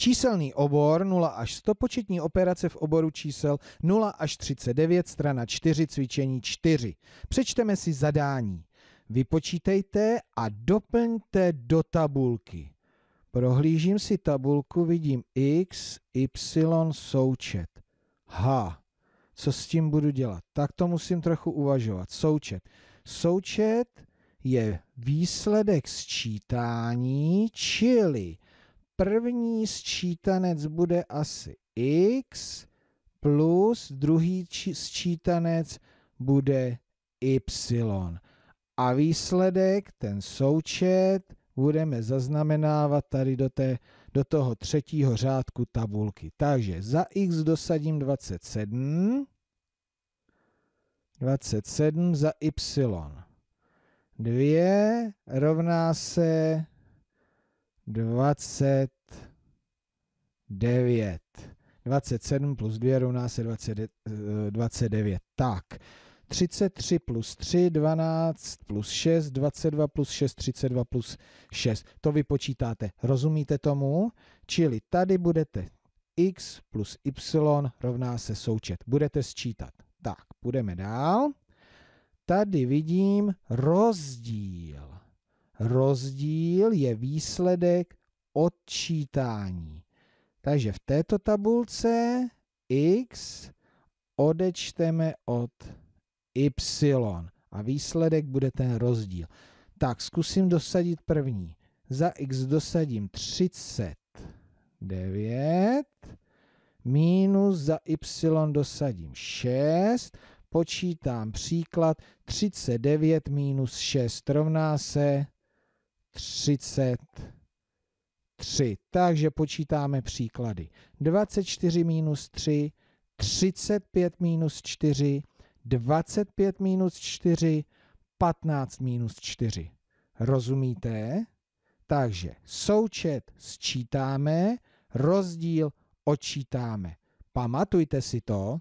Číselný obor 0 až 100, početní operace v oboru čísel 0 až 39, strana 4, cvičení 4. Přečteme si zadání. Vypočítejte a doplňte do tabulky. Prohlížím si tabulku, vidím x, y součet. H. Co s tím budu dělat? Tak to musím trochu uvažovat. Součet. Součet je výsledek sčítání, čili první sčítanec bude asi x plus druhý sčítanec bude y. A výsledek, ten součet, budeme zaznamenávat tady do, té, do toho třetího řádku tabulky. Takže za x dosadím 27, 27 za y. 2 rovná se 29. 27 plus 2 rovná se 20, 29. Eh, tak, 33 plus 3, 12 plus 6, 22 plus 6, 32 plus 6. To vypočítáte. Rozumíte tomu? Čili tady budete x plus y rovná se součet. Budete sčítat. Tak, půjdeme dál. Tady vidím rozdíl. Rozdíl je výsledek odčítání. Takže v této tabulce x odečteme od y a výsledek bude ten rozdíl. Tak zkusím dosadit první. Za x dosadím 39, minus za y dosadím 6, počítám příklad 39 minus 6 rovná se 33. Takže počítáme příklady. 24 minus 3, 35 minus 4, 25 minus 4, 15 minus 4. Rozumíte? Takže součet sčítáme, rozdíl odčítáme. Pamatujte si to.